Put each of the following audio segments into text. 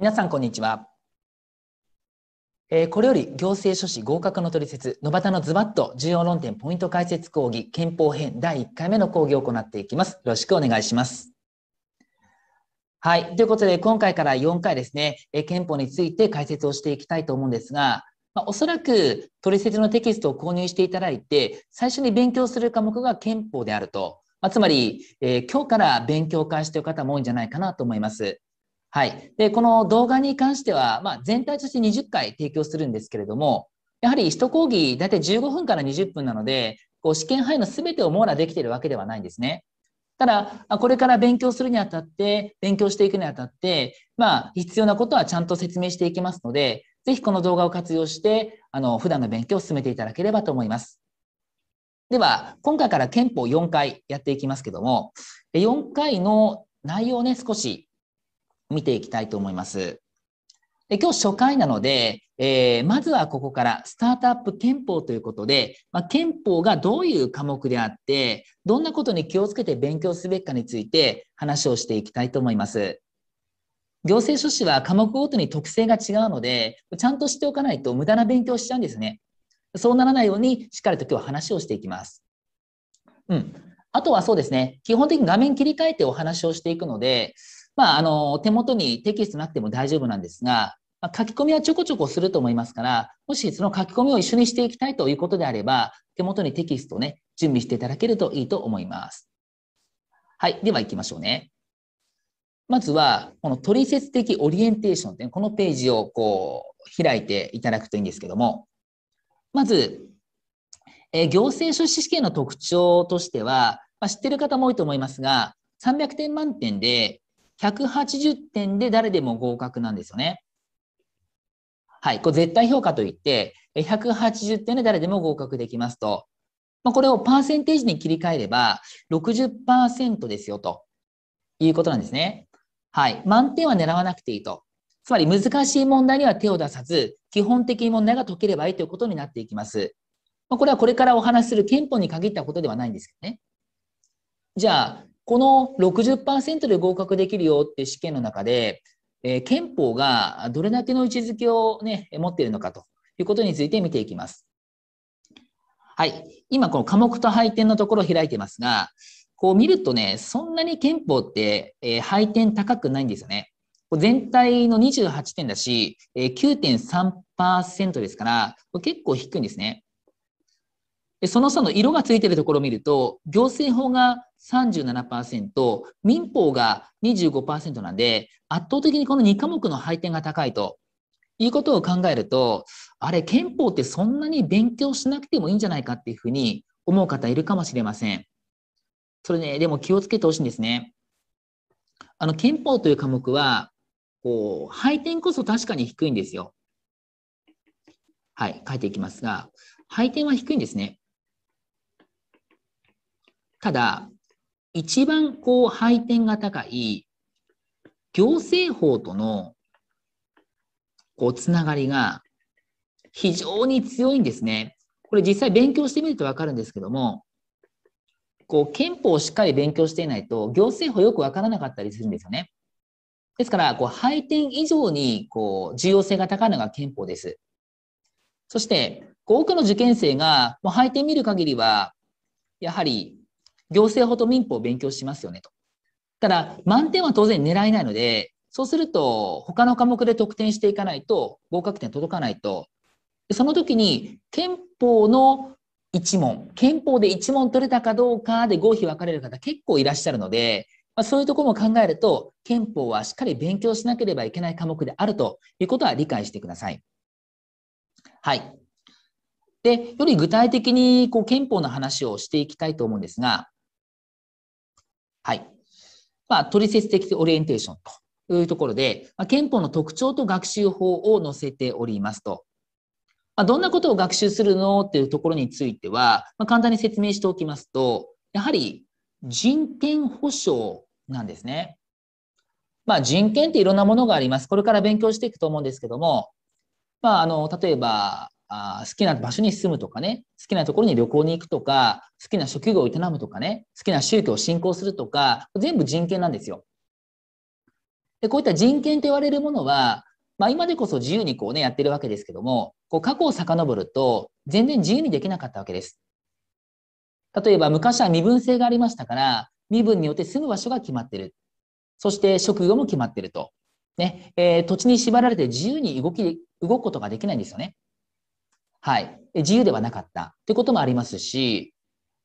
皆さんこんにちは、えこれより行政書士合格の取説野端のズバッと重要論点ポイント解説講義憲法編第1回目の講義を行っていきますよろしくお願いしますはい。ということで、今回から4回ですね、え憲法について解説をしていきたいと思うんですが、まあ、おそらく取説のテキストを購入していただいて、最初に勉強する科目が憲法であると。まあ、つまり、えー、今日から勉強会している方も多いんじゃないかなと思います。はい。で、この動画に関しては、まあ、全体として20回提供するんですけれども、やはり一講義、だいたい15分から20分なので、こう試験範囲の全てを網羅できているわけではないんですね。ただ、これから勉強するにあたって、勉強していくにあたって、まあ、必要なことはちゃんと説明していきますので、ぜひこの動画を活用して、あの、普段の勉強を進めていただければと思います。では、今回から憲法4回やっていきますけども、4回の内容をね、少し見ていきたいと思います。で今日初回なので、えー、まずはここからスタートアップ憲法ということで、まあ、憲法がどういう科目であって、どんなことに気をつけて勉強すべきかについて話をしていきたいと思います。行政書士は科目ごとに特性が違うので、ちゃんとしておかないと無駄な勉強しちゃうんですね。そうならないようにしっかりと今日は話をしていきます。うん。あとはそうですね、基本的に画面切り替えてお話をしていくので、まあ、あの、手元にテキストなくても大丈夫なんですが、まあ、書き込みはちょこちょこすると思いますから、もしその書き込みを一緒にしていきたいということであれば、手元にテキストをね、準備していただけるといいと思います。はい。では行きましょうね。まずは、この取説的オリエンテーションというこのページをこう開いていただくといいんですけども、まず、えー、行政書士試験の特徴としては、まあ、知ってる方も多いと思いますが、300点満点で180点で誰でも合格なんですよね。はい、これ絶対評価といって、180点で誰でも合格できますと。まあ、これをパーセンテージに切り替えれば60%ですよということなんですね。はい、満点は狙わなくていいと。つまり難しい問題には手を出さず、基本的に問題が解ければいいということになっていきます。まあ、これはこれからお話しする憲法に限ったことではないんですけどね。じゃあ、この60%で合格できるよって試験の中で、えー、憲法がどれだけの位置づけを、ね、持っているのかということについて見ていきます。はい。今、この科目と配点のところを開いてますが、こう見るとね、そんなに憲法って、えー、配点高くないんですよね。全体の28点だし、えー、9.3%ですから、結構低いんですね。でその差の色がついてるところを見ると行政法が37%民法が25%なんで圧倒的にこの2科目の配点が高いということを考えるとあれ憲法ってそんなに勉強しなくてもいいんじゃないかっていうふうに思う方いるかもしれません。それねでも気をつけてほしいんですね。あの憲法という科目はこう配点こそ確かに低いんですよ。はい、書いていきますが、配点は低いんですね。ただ、一番こう、配点が高い、行政法との、こう、つながりが非常に強いんですね。これ実際勉強してみるとわかるんですけども、こう、憲法をしっかり勉強していないと、行政法よくわからなかったりするんですよね。ですから、こう、配点以上に、こう、重要性が高いのが憲法です。そして、多くの受験生が、もう配点見る限りは、やはり行政法と民法を勉強しますよねと。ただ、満点は当然狙えないので、そうすると、他の科目で得点していかないと、合格点届かないと、その時に憲法の1問、憲法で1問取れたかどうかで合否分かれる方結構いらっしゃるので、まあ、そういうところも考えると、憲法はしっかり勉強しなければいけない科目であるということは理解してください。はい。で、より具体的にこう憲法の話をしていきたいと思うんですが、はい。まあ、トリセツ的オリエンテーションというところで、まあ、憲法の特徴と学習法を載せておりますと。まあ、どんなことを学習するのっていうところについては、まあ、簡単に説明しておきますと、やはり人権保障なんですね。まあ、人権っていろんなものがあります。これから勉強していくと思うんですけども、まあ、あの例えばあ好きな場所に住むとかね、好きなところに旅行に行くとか、好きな職業を営むとかね、好きな宗教を信仰するとか、全部人権なんですよ。でこういった人権と言われるものは、まあ、今でこそ自由にこう、ね、やってるわけですけども、こう過去を遡ると全然自由にできなかったわけです。例えば昔は身分制がありましたから、身分によって住む場所が決まってる。そして職業も決まってると。ねえー、土地に縛られて自由に動き動くことができないんですよね。はい、自由ではなかったということもありますし、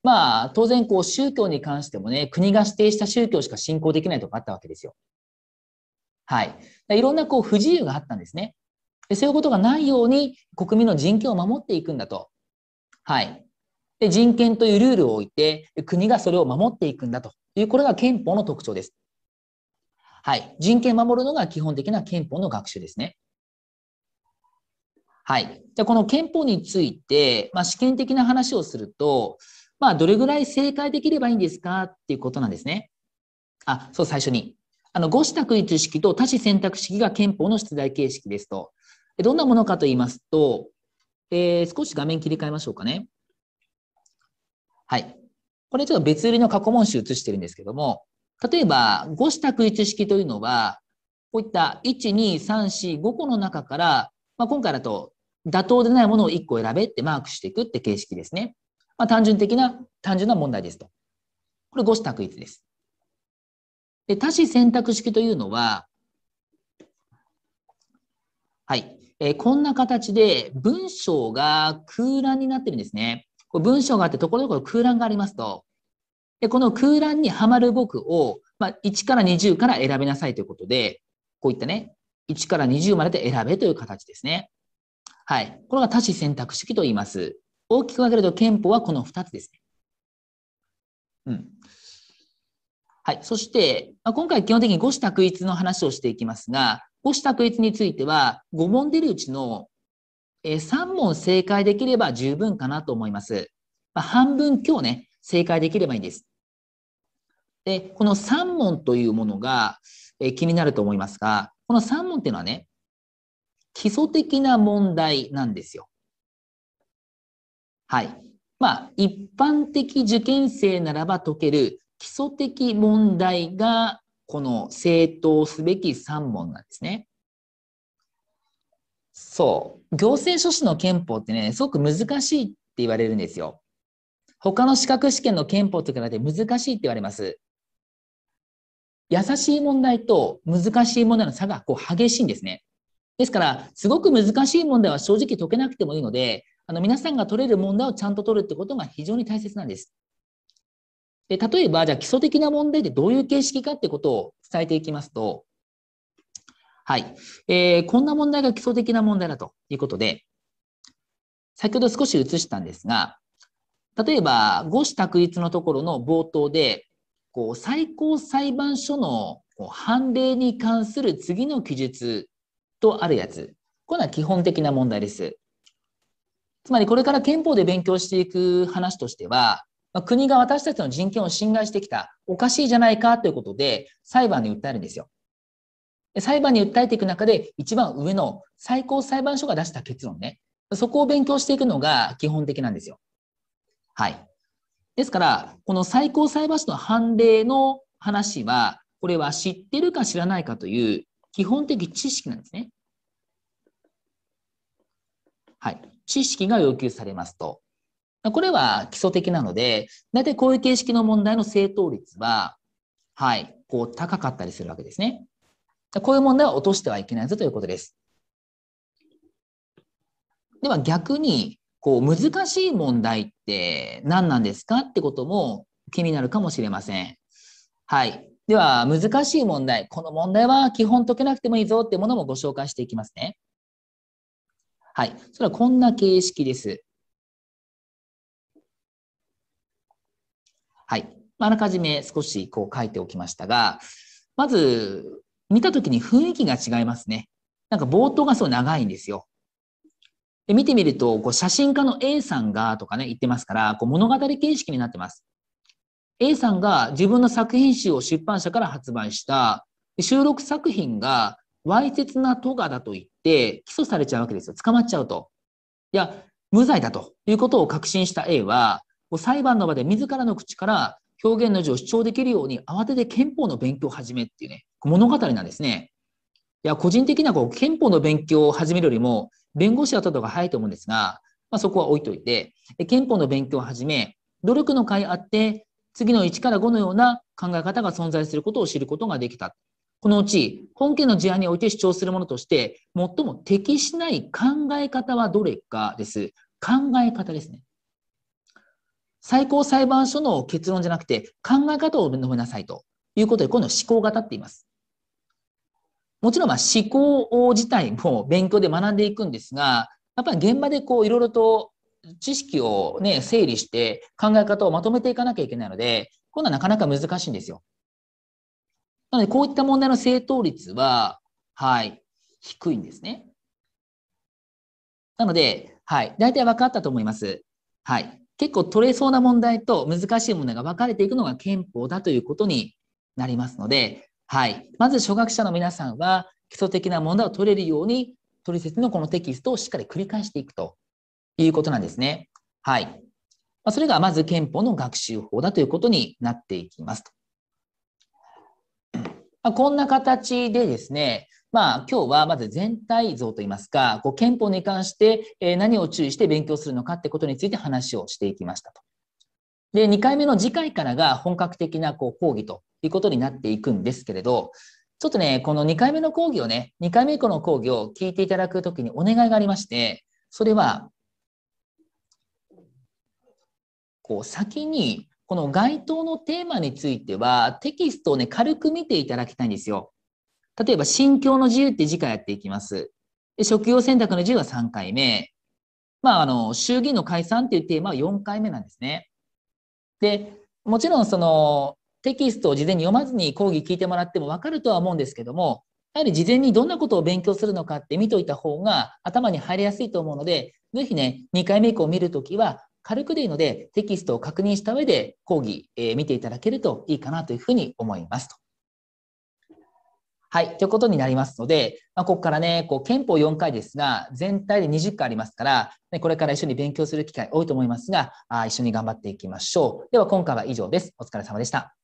まあ、当然こう宗教に関してもね、国が指定した宗教しか信仰できないとかあったわけですよ。はい。いろんなこう不自由があったんですね。でそういうことがないように国民の人権を守っていくんだと。はい。で人権というルールを置いて国がそれを守っていくんだという、これが憲法の特徴です。はい。人権守るのが基本的な憲法の学習ですね。はい。じゃこの憲法について、まあ、試験的な話をすると、まあ、どれぐらい正解できればいいんですかっていうことなんですね。あ、そう、最初に。あの、五子択一式と多子選択式が憲法の出題形式ですと。どんなものかと言いますと、えー、少し画面切り替えましょうかね。はい。これちょっと別売りの過去問集写してるんですけども、例えば、五子択一式というのは、こういった1、2、3、4、5個の中から、まあ、今回だと妥当でないものを1個選べってマークしていくって形式ですね。まあ、単純的な、単純な問題ですと。これ5子択一です。で、多子選択式というのは、はい、えー、こんな形で文章が空欄になってるんですね。こ文章があってところどころ空欄がありますと。で、この空欄にはまる語句を、まあ、1から20から選べなさいということで、こういったね、1から20までで選べという形ですね。はい。これが多子選択式と言います。大きく分けると憲法はこの2つですね。うん。はい。そして、まあ、今回基本的に五子択一の話をしていきますが、五子択一については5問出るうちの3問正解できれば十分かなと思います。まあ、半分今日ね、正解できればいいです。で、この3問というものが気になると思いますが、この3問っていうのはね、基礎的な問題なんですよ。はい。まあ、一般的受験生ならば解ける基礎的問題が、この正当すべき3問なんですね。そう。行政書士の憲法ってね、すごく難しいって言われるんですよ。他の資格試験の憲法と比べて難しいって言われます。優しい問題と難しい問題の差がこう激しいんですね。ですから、すごく難しい問題は正直解けなくてもいいので、あの皆さんが取れる問題をちゃんと取るってことが非常に大切なんです。で例えば、じゃあ基礎的な問題ってどういう形式かってことを伝えていきますと、はい、えー、こんな問題が基礎的な問題だということで、先ほど少し映したんですが、例えば、五子択一のところの冒頭で、こう最高裁判所の判例に関する次の記述とあるやつ。これは基本的な問題です。つまりこれから憲法で勉強していく話としては、ま国が私たちの人権を侵害してきた、おかしいじゃないかということで、裁判に訴えるんですよ。裁判に訴えていく中で、一番上の最高裁判所が出した結論ね。そこを勉強していくのが基本的なんですよ。はい。ですから、この最高裁判所の判例の話は、これは知ってるか知らないかという基本的知識なんですね。はい。知識が要求されますと。これは基礎的なので、大体こういう形式の問題の正答率は、はい、こう高かったりするわけですね。こういう問題は落としてはいけないぞということです。では逆に、こう難しい問題って何なんですかってことも気になるかもしれません。はい。では、難しい問題。この問題は基本解けなくてもいいぞってものもご紹介していきますね。はい。それはこんな形式です。はい。あらかじめ少しこう書いておきましたが、まず、見たときに雰囲気が違いますね。なんか冒頭がすごい長いんですよ。で見てみると、こう写真家の A さんがとかね、言ってますから、こう物語形式になってます。A さんが自分の作品集を出版社から発売した、収録作品がわいせつなトガだと言って起訴されちゃうわけですよ。捕まっちゃうと。いや、無罪だということを確信した A は、もう裁判の場で自らの口から表現の字を主張できるように慌てて憲法の勉強を始めっていうね、物語なんですね。いや、個人的なこう憲法の勉強を始めるよりも、弁護士やったとが早いと思うんですが、まあ、そこは置いといて、憲法の勉強を始め、努力の甲斐あって、次の1から5のような考え方が存在することを知ることができた。このうち、本件の事案において主張するものとして、最も適しない考え方はどれかです。考え方ですね。最高裁判所の結論じゃなくて、考え方を述べなさいということで、今度思考が立っています。もちろん、思考自体も勉強で学んでいくんですが、やっぱり現場でこう、いろいろと知識をね、整理して考え方をまとめていかなきゃいけないので、こんななかなか難しいんですよ。なので、こういった問題の正答率は、はい、低いんですね。なので、はい、大体分かったと思います。はい。結構取れそうな問題と難しい問題が分かれていくのが憲法だということになりますので、はい。まず初学者の皆さんは基礎的な問題を取れるように、トリセツのこのテキストをしっかり繰り返していくということなんですね。はい。まそれがまず憲法の学習法だということになっていきますと。まこんな形でですね、まあ、今日はまず全体像といいますか、こう憲法に関して何を注意して勉強するのかってことについて話をしていきましたと。で、2回目の次回からが本格的なこう講義ということになっていくんですけれど、ちょっとね、この2回目の講義をね、2回目以降の講義を聞いていただくときにお願いがありまして、それはこう先にこの該当のテーマについてはテキストをね軽く見ていただきたいんですよ。例えば「心境の自由」って次回やっていきます。で職業選択の自由は3回目。まあ、あの衆議院の解散っていうテーマは4回目なんですね。でもちろんそのテキストを事前に読まずに講義聞いてもらっても分かるとは思うんですけどもやはり事前にどんなことを勉強するのかって見といた方が頭に入りやすいと思うので、ぜひね、2回目以降見るときは、軽くでいいので、テキストを確認した上で講義、えー、見ていただけるといいかなというふうに思いますと。はい、ということになりますので、まあ、ここからね、こう憲法4回ですが、全体で20回ありますから、ね、これから一緒に勉強する機会多いと思いますが、あ一緒に頑張っていきましょう。では今回は以上です。お疲れ様でした。